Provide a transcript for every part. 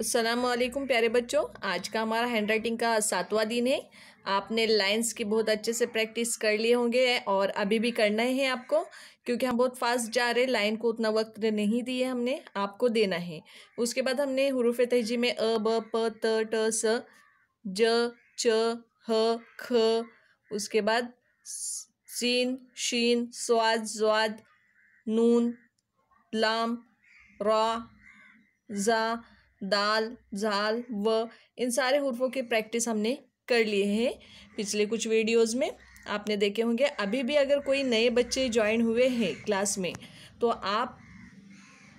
असलकुम प्यारे बच्चों आज का हमारा हैंड राइटिंग का सातवां दिन है आपने लाइंस की बहुत अच्छे से प्रैक्टिस कर लिए होंगे और अभी भी करना है आपको क्योंकि हम बहुत फास्ट जा रहे हैं लाइन को उतना वक्त नहीं दिए हमने आपको देना है उसके बाद हमने हरूफ तहजी में अ ब प त ट स ज च ह ख उसके बाद सीन शीन स्वाद ज्वाद नून लाम रा जा दाल झाल व इन सारे हुरफों की प्रैक्टिस हमने कर लिए हैं पिछले कुछ वीडियोज़ में आपने देखे होंगे अभी भी अगर कोई नए बच्चे ज्वाइन हुए हैं क्लास में तो आप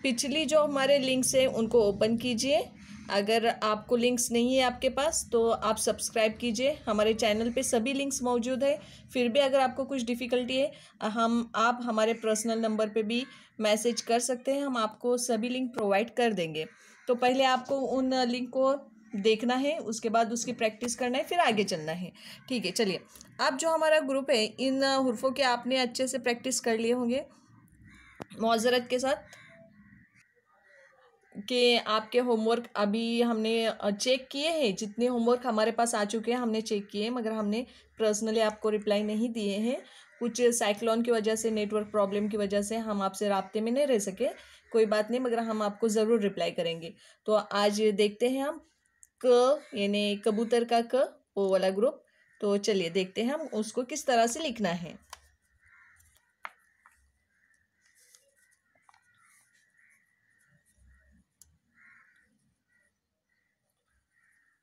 पिछली जो हमारे लिंक्स हैं उनको ओपन कीजिए अगर आपको लिंक्स नहीं है आपके पास तो आप सब्सक्राइब कीजिए हमारे चैनल पे सभी लिंक्स मौजूद है फिर भी अगर आपको कुछ डिफ़िकल्टी है हम आप हमारे पर्सनल नंबर पे भी मैसेज कर सकते हैं हम आपको सभी लिंक प्रोवाइड कर देंगे तो पहले आपको उन लिंक को देखना है उसके बाद उसकी प्रैक्टिस करना है फिर आगे चलना है ठीक है चलिए अब जो हमारा ग्रुप है इन हरफों के आपने अच्छे से प्रैक्टिस कर लिए होंगे मज़रत के साथ के आपके होमवर्क अभी हमने चेक किए हैं जितने होमवर्क हमारे पास आ चुके हैं हमने चेक किए हैं मगर हमने पर्सनली आपको रिप्लाई नहीं दिए हैं कुछ साइक्लोन की वजह से नेटवर्क प्रॉब्लम की वजह से हम आपसे रबते में नहीं रह सके कोई बात नहीं मगर हम आपको ज़रूर रिप्लाई करेंगे तो आज देखते हैं हम क यानी कबूतर का क वो वाला ग्रुप तो चलिए देखते हैं हम उसको किस तरह से लिखना है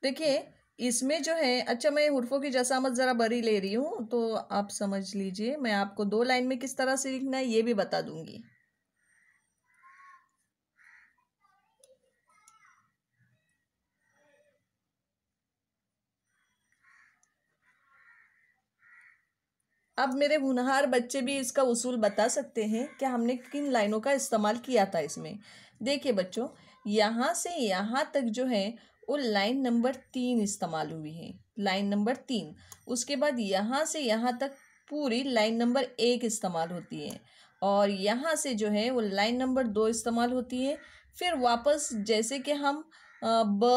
देखिए इसमें जो है अच्छा मैं हुरफों की जसामत ज़रा बरी ले रही हूँ तो आप समझ लीजिए मैं आपको दो लाइन में किस तरह से लिखना है ये भी बता दूंगी अब मेरे होनहार बच्चे भी इसका उसूल बता सकते हैं कि हमने किन लाइनों का इस्तेमाल किया था इसमें देखिए बच्चों यहाँ से यहाँ तक जो है वो लाइन नंबर तीन इस्तेमाल हुई है लाइन नंबर तीन उसके बाद यहाँ से यहाँ तक पूरी लाइन नंबर एक इस्तेमाल होती है और यहाँ से जो है वो लाइन नंबर दो इस्तेमाल होती है फिर वापस जैसे कि हम ब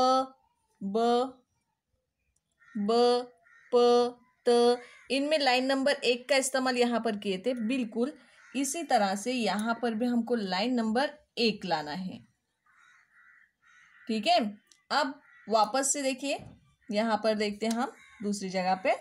ब ब प तो इनमें लाइन नंबर एक का इस्तेमाल यहाँ पर किए थे बिल्कुल इसी तरह से यहाँ पर भी हमको लाइन नंबर एक लाना है ठीक है अब वापस से देखिए यहाँ पर देखते हैं हम दूसरी जगह पे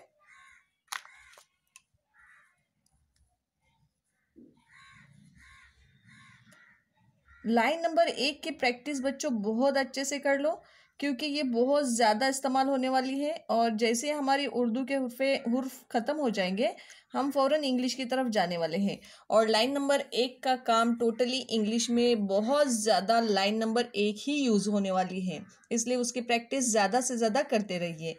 लाइन नंबर एक की प्रैक्टिस बच्चों बहुत अच्छे से कर लो क्योंकि ये बहुत ज़्यादा इस्तेमाल होने वाली है और जैसे हमारी उर्दू के हरफे हर्फ ख़त्म हो जाएंगे हम फौरन इंग्लिश की तरफ जाने वाले हैं और लाइन नंबर एक का काम टोटली इंग्लिश में बहुत ज़्यादा लाइन नंबर एक ही यूज़ होने वाली है इसलिए उसकी प्रैक्टिस ज़्यादा से ज़्यादा करते रहिए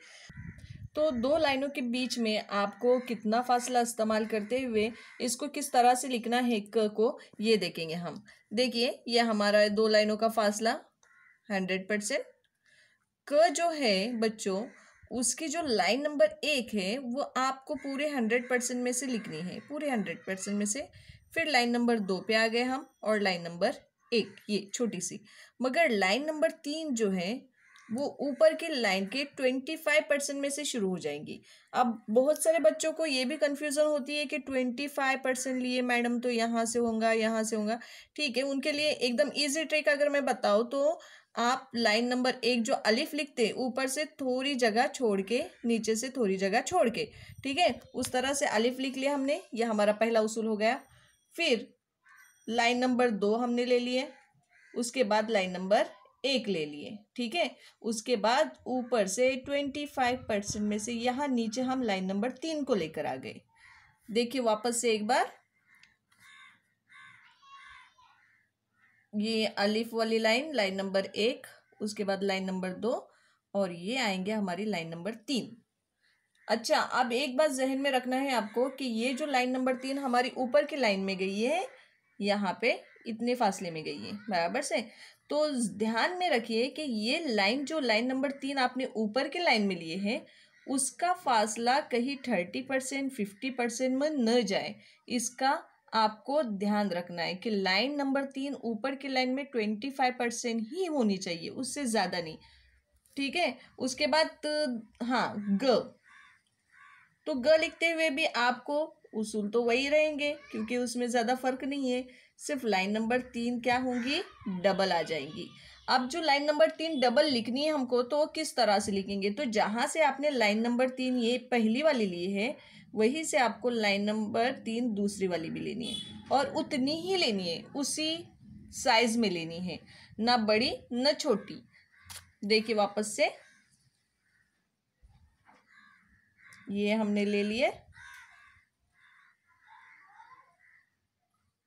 तो दो लाइनों के बीच में आपको कितना फासला इस्तेमाल करते हुए इसको किस तरह से लिखना है क को ये देखेंगे हम देखिए यह हमारा दो लाइनों का फासला हंड्रेड परसेंट जो है बच्चों उसकी जो लाइन नंबर एक है वो आपको पूरे हंड्रेड परसेंट में से लिखनी है पूरे हंड्रेड परसेंट में से फिर लाइन नंबर दो पे आ गए हम और लाइन नंबर एक ये छोटी सी मगर लाइन नंबर तीन जो है वो ऊपर की लाइन के ट्वेंटी फाइव परसेंट में से शुरू हो जाएंगी अब बहुत सारे बच्चों को ये भी कन्फ्यूज़न होती है कि ट्वेंटी फाइव परसेंट लिए मैडम तो यहाँ से होगा यहाँ से होगा ठीक है उनके लिए एकदम ईजी ट्रिक अगर मैं बताऊँ तो आप लाइन नंबर एक जो अलिफ लिखते ऊपर से थोड़ी जगह छोड़ के नीचे से थोड़ी जगह छोड़ के ठीक है उस तरह से अलिफ लिख लिया हमने यह हमारा पहला उसूल हो गया फिर लाइन नंबर दो हमने ले लिए उसके बाद लाइन नंबर एक ले लिए ठीक है उसके बाद ऊपर से ट्वेंटी फाइव परसेंट में से यहाँ नीचे हम लाइन नंबर तीन को लेकर आ गए देखिए वापस से एक बार ये अलिफ वाली लाइन लाइन नंबर एक उसके बाद लाइन नंबर दो और ये आएंगे हमारी लाइन नंबर तीन अच्छा अब एक बात जहन में रखना है आपको कि ये जो लाइन नंबर तीन हमारी ऊपर की लाइन में गई है यहाँ पे इतने फासले में गई है बराबर से तो ध्यान में रखिए कि ये लाइन जो लाइन नंबर तीन आपने ऊपर के लाइन में लिए है उसका फासला कहीं थर्टी परसेंट फिफ्टी परसेंट में न जाए इसका आपको ध्यान रखना है कि लाइन नंबर तीन ऊपर की लाइन में ट्वेंटी फाइव परसेंट ही होनी चाहिए उससे ज़्यादा नहीं ठीक है उसके बाद हाँ ग तो ग लिखते हुए भी आपको उसूल तो वही रहेंगे क्योंकि उसमें ज़्यादा फर्क नहीं है सिर्फ लाइन नंबर तीन क्या होंगी डबल आ जाएंगी अब जो लाइन नंबर तीन डबल लिखनी है हमको तो किस तरह से लिखेंगे तो जहाँ से आपने लाइन नंबर तीन ये पहली वाली ली है वहीं से आपको लाइन नंबर तीन दूसरी वाली भी लेनी है और उतनी ही लेनी है उसी साइज़ में लेनी है ना बड़ी ना छोटी देखिए वापस से ये हमने ले लिए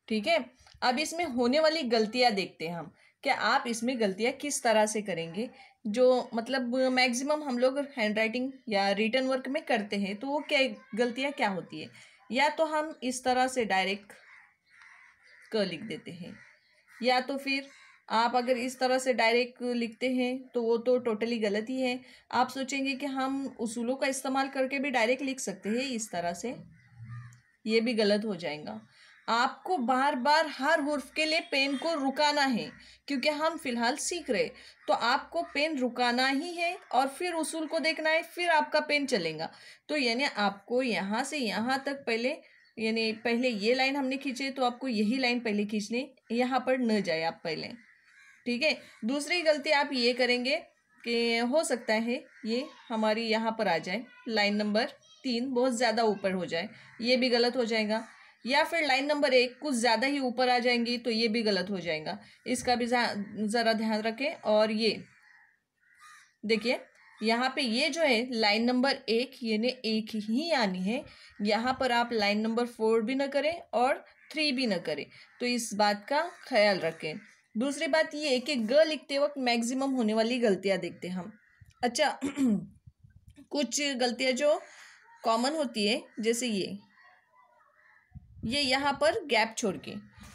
ठीक है अब इसमें होने वाली गलतियां देखते हैं हम क्या आप इसमें गलतियां किस तरह से करेंगे जो मतलब मैक्सिमम हम लोग हैंड राइटिंग या रिटर्न वर्क में करते हैं तो वो क्या गलतियाँ क्या होती है या तो हम इस तरह से डायरेक्ट क लिख देते हैं या तो फिर आप अगर इस तरह से डायरेक्ट लिखते हैं तो वो तो टोटली गलत ही है आप सोचेंगे कि हम उसूलों का इस्तेमाल करके भी डायरेक्ट लिख सकते हैं इस तरह से ये भी गलत हो जाएगा आपको बार बार हर हर्फ के लिए पेन को रुकाना है क्योंकि हम फिलहाल सीख रहे तो आपको पेन रुकाना ही है और फिर उसूल को देखना है फिर आपका पेन चलेगा तो यानी आपको यहाँ से यहाँ तक पहले यानी पहले ये लाइन हमने खींचे तो आपको यही लाइन पहले खींचनी यहाँ पर न जाए आप पहले ठीक है दूसरी गलती आप ये करेंगे कि हो सकता है ये हमारी यहाँ पर आ जाए लाइन नंबर तीन बहुत ज़्यादा ऊपर हो जाए ये भी गलत हो जाएगा या फिर लाइन नंबर एक कुछ ज़्यादा ही ऊपर आ जाएंगी तो ये भी गलत हो जाएगा इसका भी ज़रा ध्यान रखें और ये देखिए यहाँ पे ये जो है लाइन नंबर एक ये ने एक ही आनी है यहाँ पर आप लाइन नंबर फोर भी ना करें और थ्री भी ना करें तो इस बात का ख्याल रखें दूसरी बात ये कि ग लिखते वक्त मैक्सिमम होने वाली गलतियाँ देखते हैं हम अच्छा कुछ गलतियाँ जो कॉमन होती है जैसे ये ये यहाँ पर गैप छोड़ के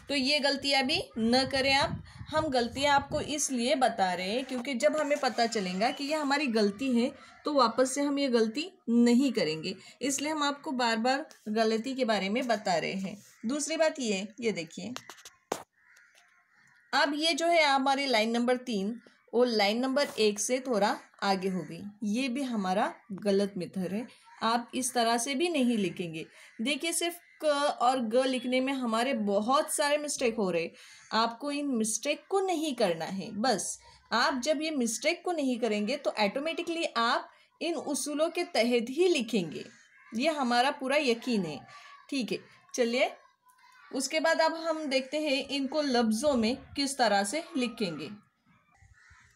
तो ये गलतियाँ भी न करें आप हम गलतियाँ आपको इसलिए बता रहे हैं क्योंकि जब हमें पता चलेगा कि ये हमारी गलती है तो वापस से हम ये गलती नहीं करेंगे इसलिए हम आपको बार बार गलती के बारे में बता रहे हैं दूसरी बात ये ये देखिए अब ये जो है हमारी लाइन नंबर तीन वो लाइन नंबर एक से थोड़ा आगे हो गई ये भी हमारा गलत मेथड है आप इस तरह से भी नहीं लिखेंगे देखिए सिर्फ क और ग लिखने में हमारे बहुत सारे मिस्टेक हो रहे आपको इन मिस्टेक को नहीं करना है बस आप जब ये मिस्टेक को नहीं करेंगे तो ऐटोमेटिकली आप इन उसूलों के तहत ही लिखेंगे ये हमारा पूरा यकीन है ठीक है चलिए उसके बाद अब हम देखते हैं इनको लफ्ज़ों में किस तरह से लिखेंगे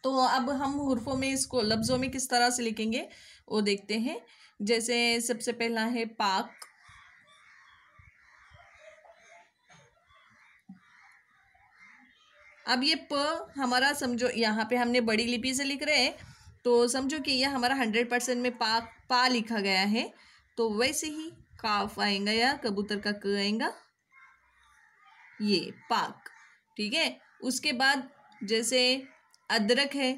तो अब हम हरफों में इसको लफ्ज़ों में किस तरह से लिखेंगे वो देखते हैं जैसे सबसे पहला है पाक अब ये प हमारा समझो यहाँ पे हमने बड़ी लिपि से लिख रहे हैं तो समझो कि यह हमारा हंड्रेड परसेंट में पा पा लिखा गया है तो वैसे ही काफ आएगा या कबूतर का क आएगा ये पाक ठीक है उसके बाद जैसे अदरक है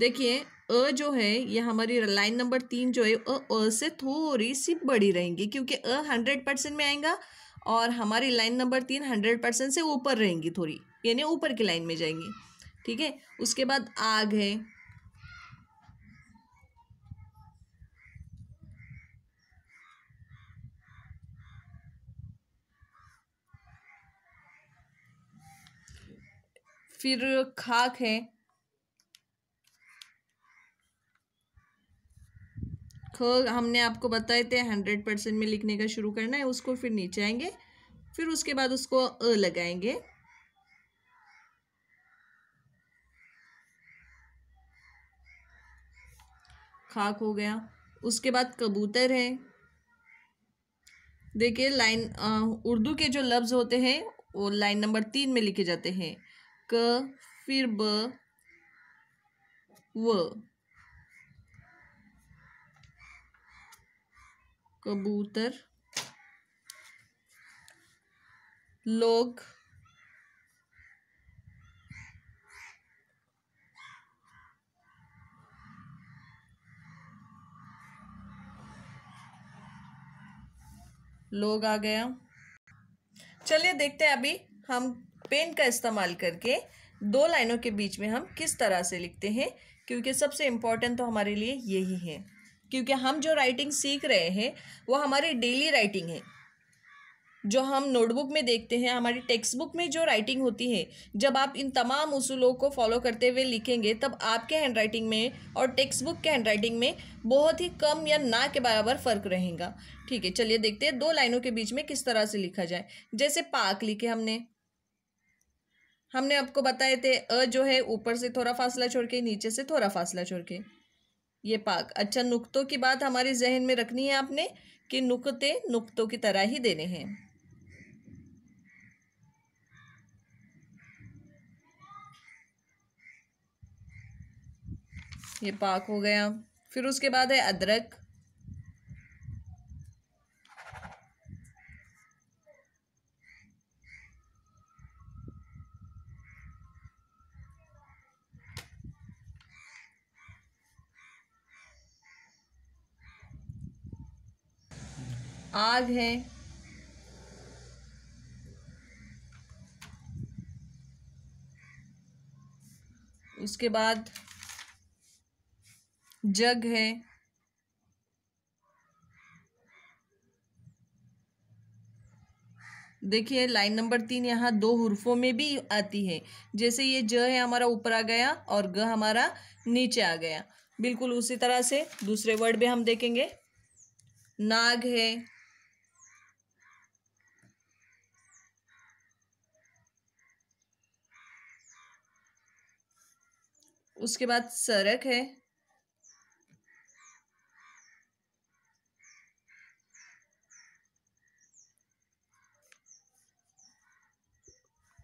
देखिए अ जो है यह हमारी लाइन नंबर तीन जो है अ अ से थोड़ी सी बड़ी रहेंगी क्योंकि अ हंड्रेड परसेंट में आएगा और हमारी लाइन नंबर तीन हंड्रेड परसेंट से ऊपर रहेंगी थोड़ी यानी ऊपर की लाइन में जाएंगी ठीक है उसके बाद आग है फिर खाक है ख हमने आपको बताए थे हंड्रेड परसेंट में लिखने का शुरू करना है उसको फिर नीचे आएंगे फिर उसके बाद उसको अ लगाएंगे खाक हो गया उसके बाद कबूतर है देखिए लाइन उर्दू के जो लफ्ज़ होते हैं वो लाइन नंबर तीन में लिखे जाते हैं क फिर ब व कबूतर लोग लोग आ गया चलिए देखते हैं अभी हम पेन का इस्तेमाल करके दो लाइनों के बीच में हम किस तरह से लिखते हैं क्योंकि सबसे इम्पॉर्टेंट तो हमारे लिए यही है क्योंकि हम जो राइटिंग सीख रहे हैं वो हमारी डेली राइटिंग है जो हम नोटबुक में देखते हैं हमारी टेक्स्ट बुक में जो राइटिंग होती है जब आप इन तमाम उसूलों को फॉलो करते हुए लिखेंगे तब आपके हैंड राइटिंग में और टेक्स्ट बुक के हैंड राइटिंग में बहुत ही कम या ना के बराबर फ़र्क रहेगा ठीक है चलिए देखते हैं दो लाइनों के बीच में किस तरह से लिखा जाए जैसे पाक लिखे हमने हमने आपको बताए थे अ जो है ऊपर से थोड़ा फासला छोड़ के नीचे से थोड़ा फासला छोड़ के ये पाक अच्छा नुक्तों की बात हमारे जहन में रखनी है आपने कि नुकते नुक्तों की तरह ही देने हैं ये पाक हो गया फिर उसके बाद है अदरक साग है उसके बाद जग है देखिए लाइन नंबर तीन यहाँ दो हुरफों में भी आती है जैसे ये ज है हमारा ऊपर आ गया और ग हमारा नीचे आ गया बिल्कुल उसी तरह से दूसरे वर्ड भी हम देखेंगे नाग है उसके बाद सरक है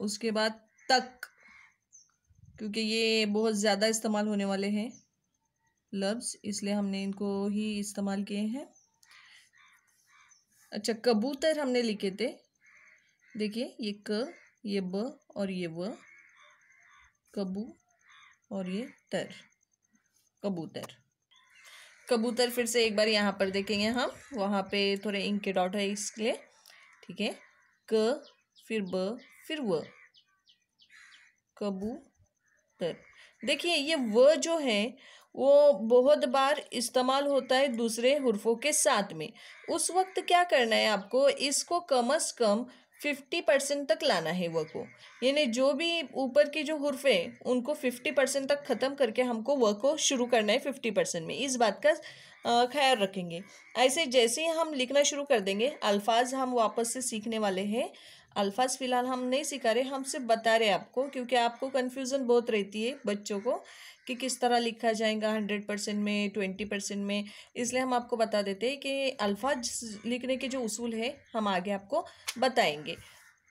उसके बाद तक क्योंकि ये बहुत ज़्यादा इस्तेमाल होने वाले हैं लफ्स इसलिए हमने इनको ही इस्तेमाल किए हैं अच्छा कबूतर हमने लिखे थे देखिए ये क ये ब और ये व कबू और ये तर कबूतर कबूतर फिर से एक बार यहाँ पर देखेंगे हम वहाँ पे थोड़े इंक के डॉट है इसके लिए ठीक है क फिर ब फिर व कबूतर देखिए ये व जो है वो बहुत बार इस्तेमाल होता है दूसरे हरफों के साथ में उस वक्त क्या करना है आपको इसको कम अज़ कम फिफ्टी परसेंट तक लाना है वर्क को यानी जो भी ऊपर के जो हुरफे उनको फिफ्टी परसेंट तक ख़त्म करके हमको वर्क को शुरू करना है फिफ्टी परसेंट में इस बात का ख्याल रखेंगे ऐसे जैसे ही हम लिखना शुरू कर देंगे अल्फाज हम वापस से सीखने वाले हैं अल्फाज फ़िलहाल हम नहीं सिखा रहे हम सिर्फ बता रहे आपको क्योंकि आपको कन्फ्यूज़न बहुत रहती है बच्चों को कि किस तरह लिखा जाएगा हंड्रेड परसेंट में ट्वेंटी परसेंट में इसलिए हम आपको बता देते हैं कि अल्फाज लिखने के जो उसूल है हम आगे आपको बताएंगे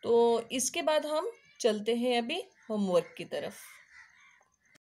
तो इसके बाद हम चलते हैं अभी होमवर्क की तरफ